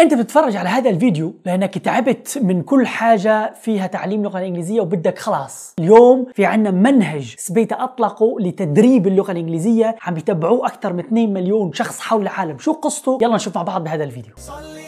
انت بتتفرج على هذا الفيديو لانك تعبت من كل حاجه فيها تعليم اللغه الانجليزيه وبدك خلاص اليوم في عنا منهج سبيتا اطلقه لتدريب اللغه الانجليزيه عم يتبعوه اكثر من 2 مليون شخص حول العالم شو قصته يلا نشوف مع بعض بهذا الفيديو صلي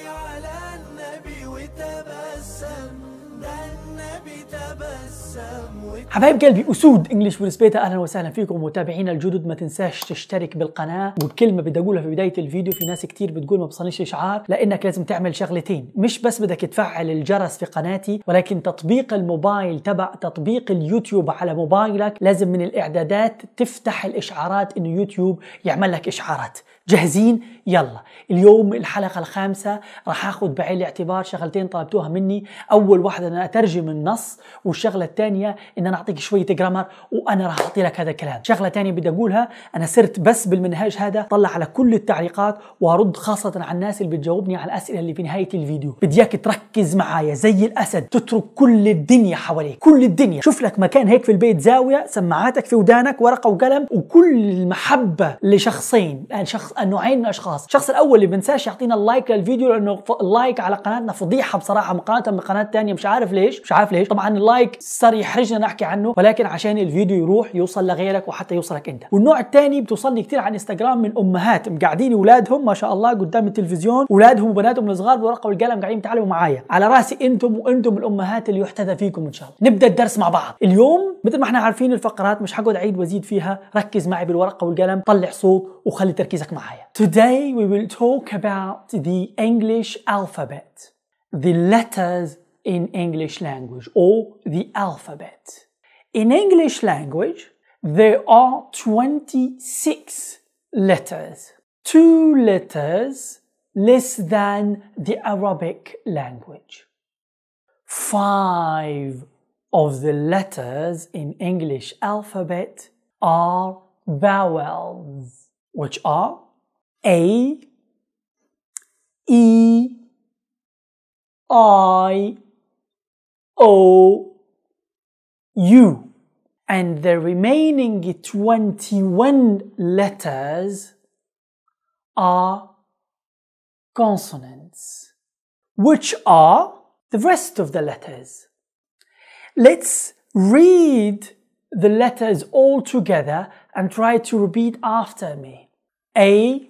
حبايب قلبي اسود انجلش ورسبيتا اهلا وسهلا فيكم متابعينا الجدد ما تنساش تشترك بالقناه وبكلمه بدي اقولها في بدايه الفيديو في ناس كتير بتقول ما بصلنيش اشعار لانك لازم تعمل شغلتين مش بس بدك تفعل الجرس في قناتي ولكن تطبيق الموبايل تبع تطبيق اليوتيوب على موبايلك لازم من الاعدادات تفتح الاشعارات انه يوتيوب يعمل لك اشعارات جاهزين يلا اليوم الحلقة الخامسة راح اخذ بعين الاعتبار شغلتين طلبتوها مني اول واحدة أنا اترجم النص والشغلة الثانية ان انا اعطيك شوية جرامر وانا راح اعطي لك هذا الكلام شغلة ثانية بدي اقولها انا صرت بس بالمنهاج هذا طلع على كل التعليقات وارد خاصة على الناس اللي بتجاوبني على الاسئلة اللي في نهاية الفيديو بدي اياك تركز معايا زي الاسد تترك كل الدنيا حواليك كل الدنيا شوف لك مكان هيك في البيت زاوية سماعاتك في ودانك ورقة وقلم وكل المحبة لشخصين الشخص نوعين من الاشخاص الشخص الاول اللي بنساش يعطينا اللايك للفيديو لانه اللايك على قناتنا فضيحه بصراحه مقارنه بقناه ثانيه مش عارف ليش مش عارف ليش طبعا اللايك صار يحرجنا نحكي عنه ولكن عشان الفيديو يروح يوصل لغيرك وحتى يوصلك انت والنوع الثاني بتوصلني كثير على انستغرام من امهات مقعدين اولادهم ما شاء الله قدام التلفزيون اولادهم وبناتهم الصغار بورقه والقلم قاعدين يتعلموا معايا على راسي انتم وانتم الامهات اللي يحتذى فيكم ان شاء الله نبدا الدرس مع بعض اليوم مثل ما احنا عارفين الفقرات مش حقعد اعيد وازيد فيها ركز معي بالورقه والقلم طلع صوت وخلي تركيزك معي Today we will talk about the English alphabet, the letters in English language or the alphabet. In English language, there are 26 letters, two letters less than the Arabic language. Five of the letters in English alphabet are vowels, which are a E I O U. And the remaining 21 letters are consonants, which are the rest of the letters. Let's read the letters all together and try to repeat after me. A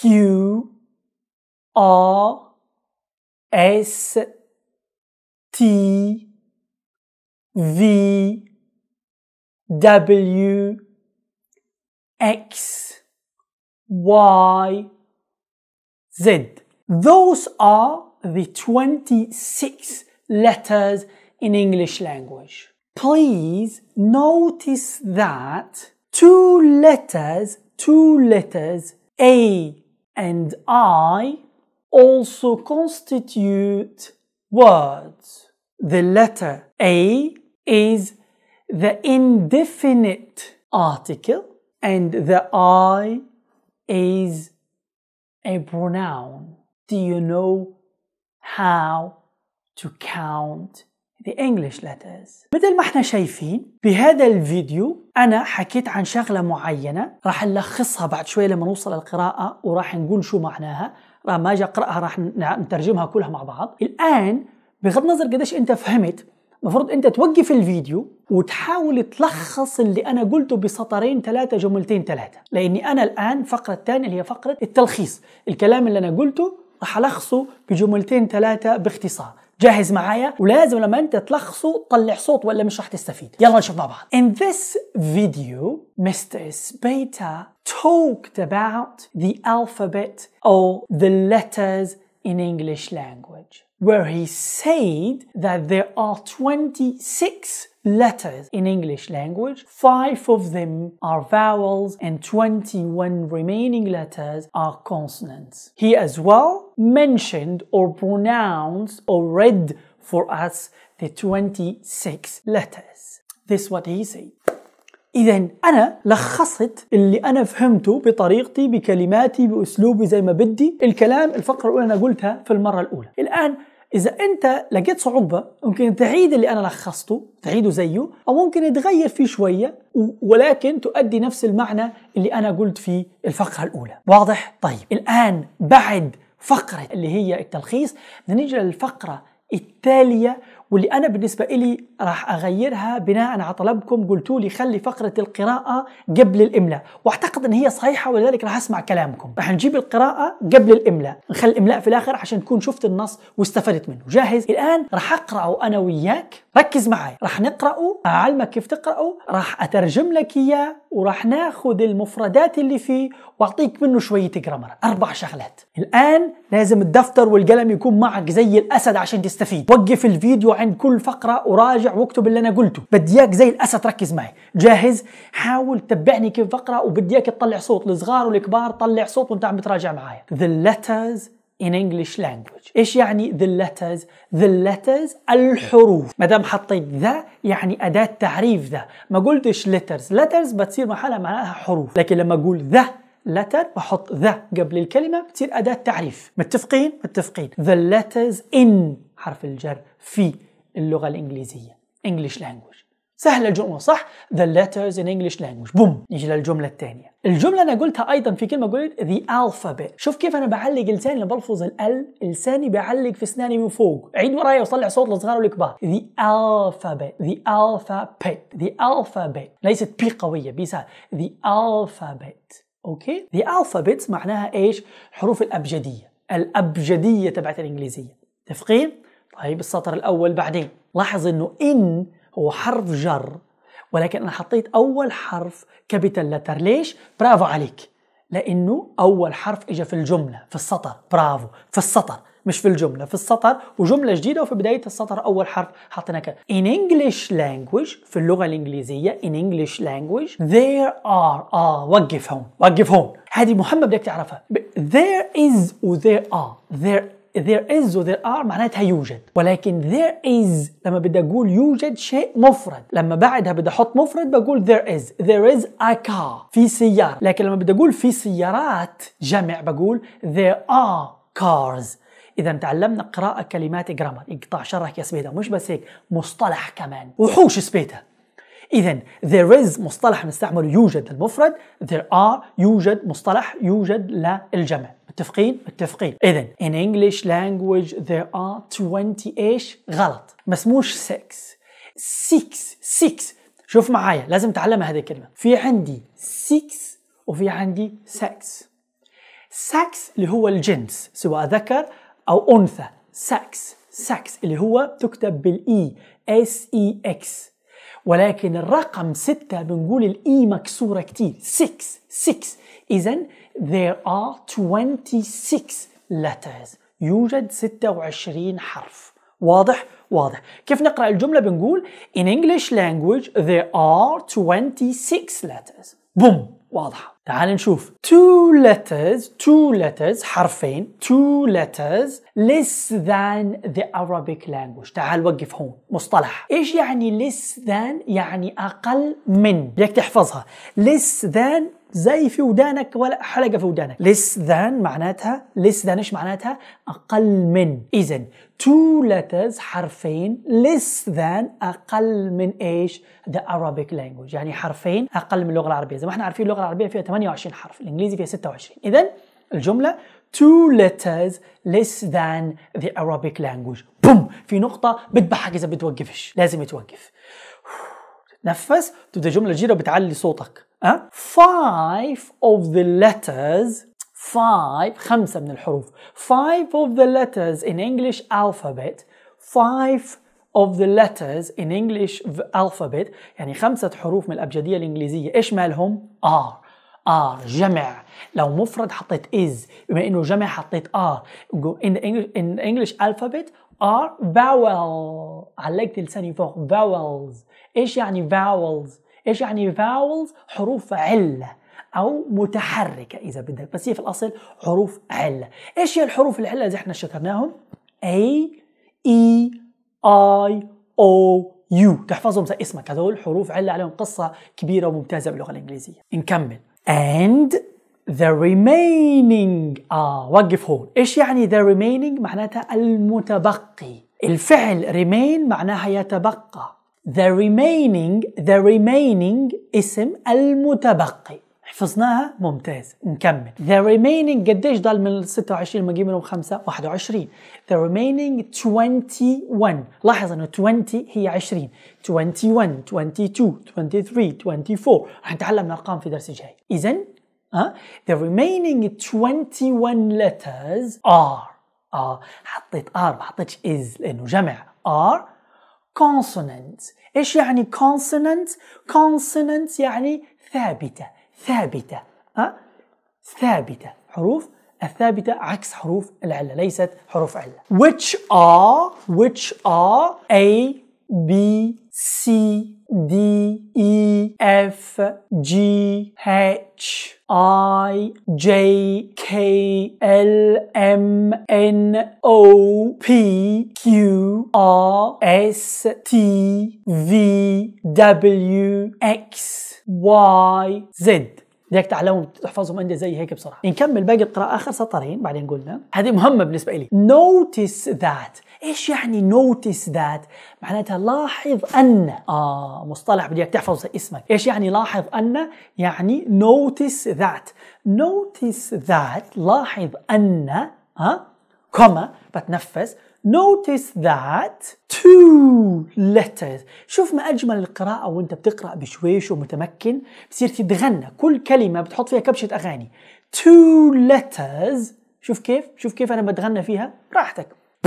Q R S T V W X Y Z. Those are the 26 letters in English language. Please notice that two letters, two letters, A and I also constitute words. The letter A is the indefinite article and the I is a pronoun. Do you know how to count the English letters مثل ما احنا شايفين بهذا الفيديو أنا حكيت عن شغلة معينة راح نلخصها بعد شوي لما نوصل القراءة وراح نقول شو معناها ما أجي أقرأها راح نترجمها كلها مع بعض الآن بغض النظر قديش أنت فهمت المفروض أنت توقف الفيديو وتحاول تلخص اللي أنا قلته بسطرين ثلاثة جملتين ثلاثة لأني أنا الآن فقرة الثانية اللي هي فقرة التلخيص الكلام اللي أنا قلته راح ألخصه بجملتين ثلاثة باختصار جاهز معايا ولازم لما انت تلخصه طلع صوت ولا مش راح تستفيد يلا نشوف مع بعض In this video Mr. Spater talked about the alphabet or the letters in English language where he said that there are 26 letters in English language. Five of them are vowels and 21 remaining letters are consonants. He as well mentioned or pronounced or read for us the 26 letters. This is what he said. إذا أنا لخصت اللي أنا فهمته بطريقتي بكلماتي بأسلوبي زي ما بدي الكلام الفقرة الأولى أنا قلتها في المرة الأولى الآن اذا انت لقيت صعوبه ممكن تعيد اللي انا لخصته تعيده زيه او ممكن تغير فيه شويه ولكن تؤدي نفس المعنى اللي انا قلت في الفقره الاولى واضح طيب الان بعد فقره اللي هي التلخيص نيجي للفقره التالية واللي أنا بالنسبة إلي راح أغيرها بناء على طلبكم قلتوا لي خلي فقرة القراءة قبل الإملاء وأعتقد أن هي صحيحة ولذلك راح أسمع كلامكم راح نجيب القراءة قبل الإملاء نخلي الإملاء في الآخر عشان تكون شفت النص واستفدت منه جاهز الآن راح أقرأه أنا وياك ركز معي راح نقرأه أعلمك كيف تقرأه راح أترجم لك إياه وراح ناخذ المفردات اللي فيه وأعطيك منه شوية جرامر أربع شغلات الآن لازم الدفتر والقلم يكون معك زي الأسد عشان تستفيد وقف الفيديو عند كل فقرة وراجع واكتب اللي أنا قلته بدي اياك زي الأسد ركز معي جاهز حاول تتبعني كيف بقرأ وبدي اياك تطلع صوت الصغار والكبار طلع صوت وانت عم بتراجع معايا The letters in English language ايش يعني the letters the letters الحروف ما دام حطيت ذا يعني اداه تعريف ذا ما قلتش letters letters بتصير محلها معناها حروف لكن لما اقول ذا letter بحط ذا قبل الكلمه بتصير اداه تعريف متفقين متفقين the letters in حرف الجر في اللغة الإنجليزية English language سهلة الجملة صح؟ The letters in English language بوم نيجي للجملة الثانية الجملة أنا قلتها أيضا في كلمة قلت the alphabet شوف كيف أنا بعلق لساني لما بلفظ ال لساني بعلق في أسناني من فوق عيد ورايا وصلع صوت الصغار والكبار the alphabet the alphabet the alphabet ليست بي قوية بي سهل the alphabet أوكي the alphabet معناها إيش؟ حروف الأبجدية الأبجدية تبعت الإنجليزية تفقين؟ طيب السطر الأول بعدين لاحظ أنه إن هو حرف جر ولكن أنا حطيت أول حرف كابيتال لتر ليش؟ برافو عليك لأنه أول حرف إجا في الجملة في السطر برافو في السطر مش في الجملة في السطر وجملة جديدة وفي بداية السطر أول حرف حطينا كده In English language في اللغة الإنجليزية In English language there are آه وقف هون وقف هون هذه مهمة بدك تعرفها there is و there are there there is و there are معناتها يوجد ولكن there is لما بدي اقول يوجد شيء مفرد لما بعدها بدي احط مفرد بقول there is there is a car في سيارة لكن لما بدي اقول في سيارات جمع بقول there are cars اذا تعلمنا قراءه كلمات جرامر اقطع شرح يا سبيده مش بس هيك مصطلح كمان وحوش سبيده اذا there is مصطلح نستعمله يوجد للمفرد there are يوجد مصطلح يوجد للجمع متفقين؟ متفقين اذا in English language there are 20 ايش غلط بس مش 6 6 6 شوف معايا لازم تعلم هذه الكلمه في عندي 6 وفي عندي 6 سكس اللي هو الجنس سواء ذكر او انثى سكس سكس اللي هو تكتب بالاي S E X. ولكن الرقم 6 بنقول الإي مكسورة كتير 6 6 إذا there are 26 letters يوجد 26 حرف واضح؟ واضح كيف نقرأ الجملة بنقول In English language there are 26 letters بوم واضحة تعال نشوف two letters two letters حرفين two letters less than the Arabic language تعال وقف هون مصطلح ايش يعني less than يعني اقل من بدك تحفظها less than زي في ودانك ولا حلقة في ودانك less than معناتها less than ايش معناتها أقل من إذا two letters حرفين less than أقل من إيش the Arabic language يعني حرفين أقل من اللغة العربية زي ما احنا عارفين اللغة العربية فيها 28 حرف الإنجليزي فيها 26 إذا الجملة two letters less than the Arabic language بوم في نقطة بتبحك إذا بتوقفش لازم توقف تتنفس تبدأ جملة جديدة وبتعلي صوتك أه؟ five of the letters five خمسة من الحروف five of the letters in English alphabet five of the letters in English alphabet يعني خمسة حروف من الأبجدية الإنجليزية إيش مالهم؟ R ار جمع لو مفرد حطيت is بما انه جمع حطيت ار in the English, in the English alphabet are vowel علقت لساني فوق vowels ايش يعني vowels ايش يعني vowels حروف عله او متحركه اذا بدك بس هي في الاصل حروف عله ايش هي الحروف العله اللي احنا شكرناهم A E I O U تحفظهم زي اسمك هذول حروف عله عليهم قصه كبيره وممتازه باللغه الانجليزيه نكمل and the remaining آه وقف هون إيش يعني the remaining معناتها المتبقي الفعل remain معناها يتبقى the remaining the remaining اسم المتبقي حفظناها ممتاز نكمل the remaining قديش ضل من 26 ما نجيب منهم 5 21 the remaining 21 لاحظ انه 20 هي 20 21 22 23 24 رح نتعلم الارقام في درس جاي اذا آه؟ ها the remaining 21 letters are are آه. حطيت ار ما حطيتش is لانه جمع are consonant ايش يعني consonant consonant يعني ثابتة ثابتة ها أه؟ ثابتة حروف الثابتة عكس حروف العلة ليست حروف علة which are which are a B, C, D, E, F, G, H, I, J, K, L, M, N, O, P, Q, R, S, T, V, W, X, Y, Z. بدك تعلمهم تحفظهم انت زي هيك بسرعه نكمل باقي القراءه اخر سطرين بعدين قلنا هذه مهمه بالنسبه لي نوتس ذات ايش يعني نوتس ذات معناتها لاحظ ان اه مصطلح بدك تحفظ اسمك ايش يعني لاحظ ان يعني نوتس ذات نوتس ذات لاحظ ان ها آه، كما بتنفس notice that two letters شوف ما أجمل القراءة وأنت بتقرأ بشويش ومتمكن بصير تتغنى كل كلمة بتحط فيها كبشة أغاني two letters شوف كيف شوف كيف أنا بتغنى فيها براحتك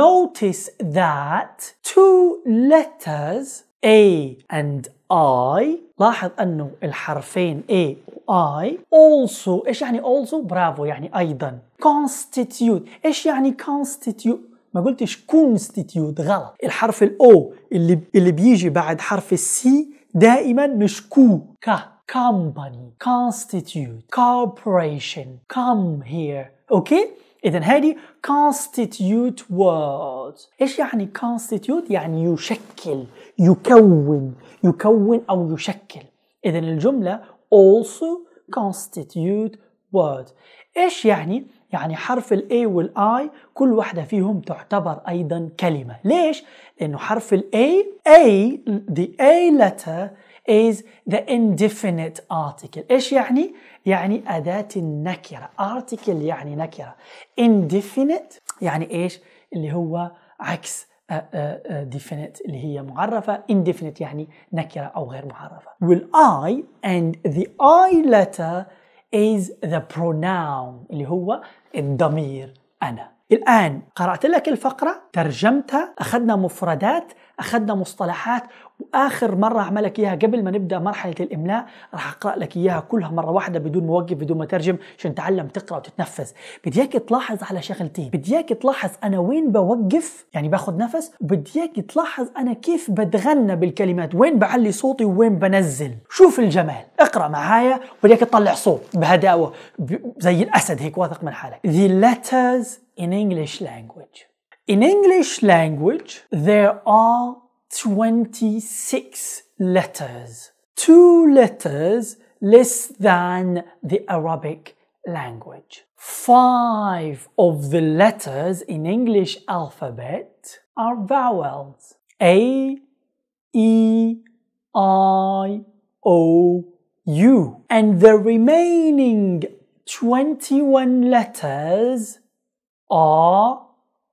notice that two letters A and I لاحظ أنه الحرفين A و I also إيش يعني also برافو يعني أيضا constitute إيش يعني constitute ما قلتش كونستيتيوت غلط الحرف الاو اللي اللي بيجي بعد حرف السي دائما مش كو ك company constitute corporation come here اوكي اذا هذه constitute وورد ايش يعني constitute يعني يشكل يكون يكون او يشكل اذا الجمله also constitute word ايش يعني يعني حرف الـ A والـ I كل واحدة فيهم تعتبر أيضا كلمة ليش؟ لأنه حرف الـ A A the A letter is the indefinite article إيش يعني؟ يعني أداة النكرة article يعني نكرة indefinite يعني إيش؟ اللي هو عكس definite اللي هي معرفة indefinite يعني نكرة أو غير معرفة وال I and the I letter is the pronoun اللي هو الضمير أنا الآن قرأت لك الفقرة ترجمتها أخذنا مفردات أخذنا مصطلحات واخر مره اعملك اياها قبل ما نبدا مرحله الاملاء راح اقرا لك اياها كلها مره واحده بدون موقف بدون ما ترجم عشان تعلم تقرا وتتنفس بديك تلاحظ على شغلتين بديك تلاحظ انا وين بوقف يعني باخذ نفس وبديك تلاحظ انا كيف بتغنى بالكلمات وين بعلي صوتي وين بنزل شوف الجمال اقرا معايا وبديك تطلع صوت بهداوه زي الاسد هيك واثق من حالك the letters in English language in English language there are 26 letters. Two letters less than the Arabic language. Five of the letters in English alphabet are vowels. A, E, I, O, U. And the remaining 21 letters are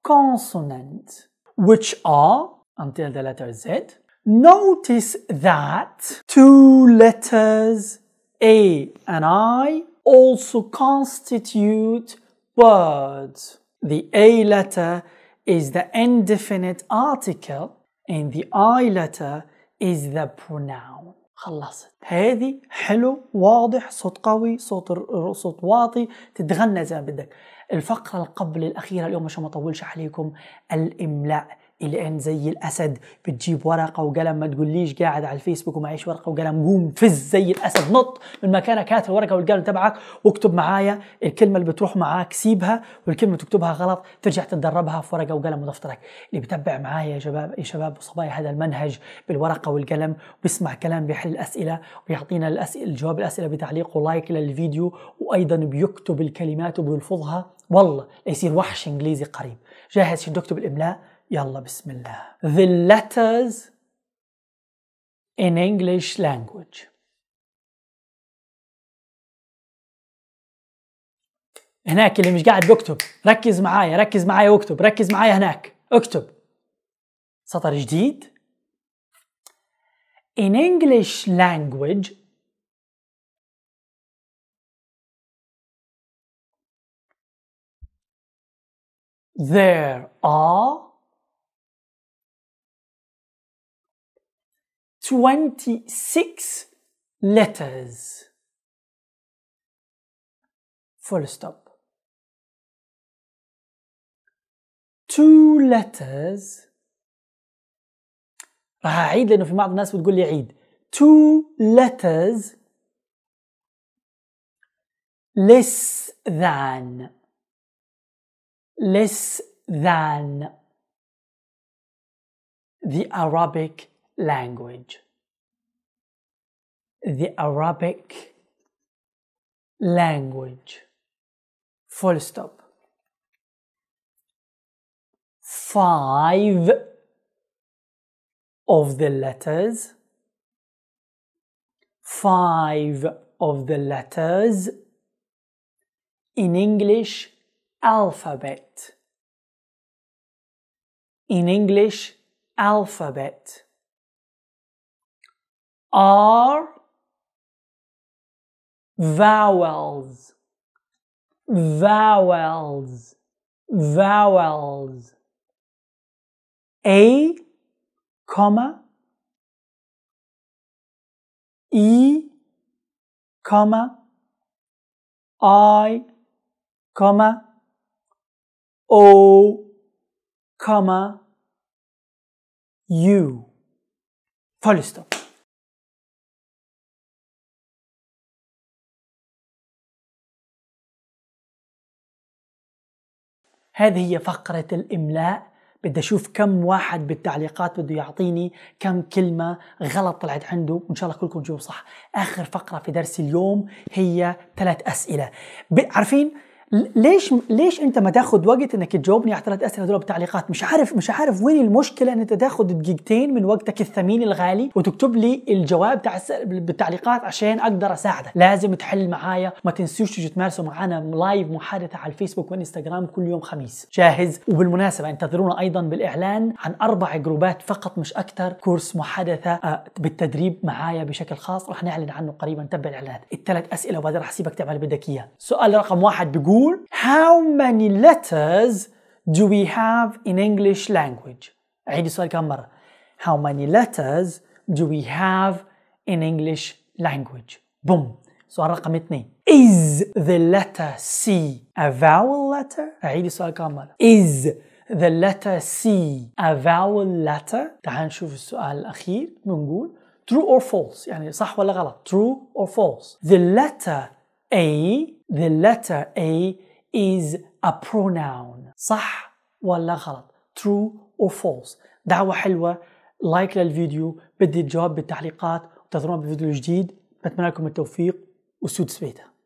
consonants, which are until the letter Z. Notice that two letters A and I also constitute words. The A letter is the indefinite article and the I letter is the pronoun. خلصت هذه حلو واضح صوت قوي صوت صوت واطي تتغنى زي ما بدك الفقرة القبل الأخيرة اليوم مش ما أطولش عليكم الإملاء الى ان زي الاسد بتجيب ورقه وقلم ما تقوليش قاعد على الفيسبوك ومعيش ورقه وقلم قوم فز زي الاسد نط من مكانك هات الورقه والقلم تبعك واكتب معايا الكلمه اللي بتروح معاك سيبها والكلمه اللي تكتبها غلط ترجع تدربها في ورقه وقلم ودفترك اللي بتبع معايا يا شباب يا شباب وصبايا هذا المنهج بالورقه والقلم بيسمع كلام بيحل الاسئله ويعطينا الاسئله الجواب الاسئله بتعليق ولايك للفيديو وايضا بيكتب الكلمات وبيلفظها والله ليصير وحش انجليزي قريب جاهز عشان تكتب الاملاء يلا بسم الله the letters in English language هناك اللي مش قاعد بكتب ركز معايا ركز معايا واكتب ركز معايا هناك اكتب سطر جديد in English language there are 26 letters. Full stop. Two letters راح أعيد لأنه في بعض الناس بتقول لي عيد. Two letters less than less than the Arabic language. The Arabic language. Full stop. Five of the letters. Five of the letters in English alphabet. In English alphabet are vowels, vowels, vowels. A, comma, E, comma, I, comma, O, comma, U. Følg هذه هي فقرة الإملاء بدي أشوف كم واحد بالتعليقات بده يعطيني كم كلمة غلط طلعت عنده وإن شاء الله كلكم تجيبوا صح آخر فقرة في درس اليوم هي ثلاث أسئلة عارفين ليش ليش انت ما تاخذ وقت انك تجاوبني على ثلاث اسئله دول بتعليقات مش عارف مش عارف وين المشكله ان انت تاخذ دقيقتين من وقتك الثمين الغالي وتكتب لي الجواب بالتعليقات عشان اقدر اساعدك لازم تحل معايا ما تنسوش تيجوا تمارسوا معنا لايف محادثه على الفيسبوك والانستغرام كل يوم خميس جاهز وبالمناسبه انتظرونا ايضا بالاعلان عن اربع جروبات فقط مش اكثر كورس محادثه آه، بالتدريب معايا بشكل خاص رح نعلن عنه قريبا تبع الاعلانات الثلاث اسئله وبعدين رح اسيبك تعمل بدك اياه سؤال رقم واحد بيقول school? How many letters do we have in English language? أعيد السؤال كم مرة. How many letters do we have in English language? Boom. سؤال رقم اثنين. Is the letter C a vowel letter? أعيد السؤال كم مرة. Is the letter C a vowel letter? تعال نشوف السؤال الأخير بنقول true or false يعني صح ولا غلط true or false. The letter A the letter A is a pronoun صح ولا غلط true or false دعوة حلوة لايك like للفيديو بدي الجواب بالتعليقات وتظرون بفيديو جديد. بتمنى لكم التوفيق وسود سبيتا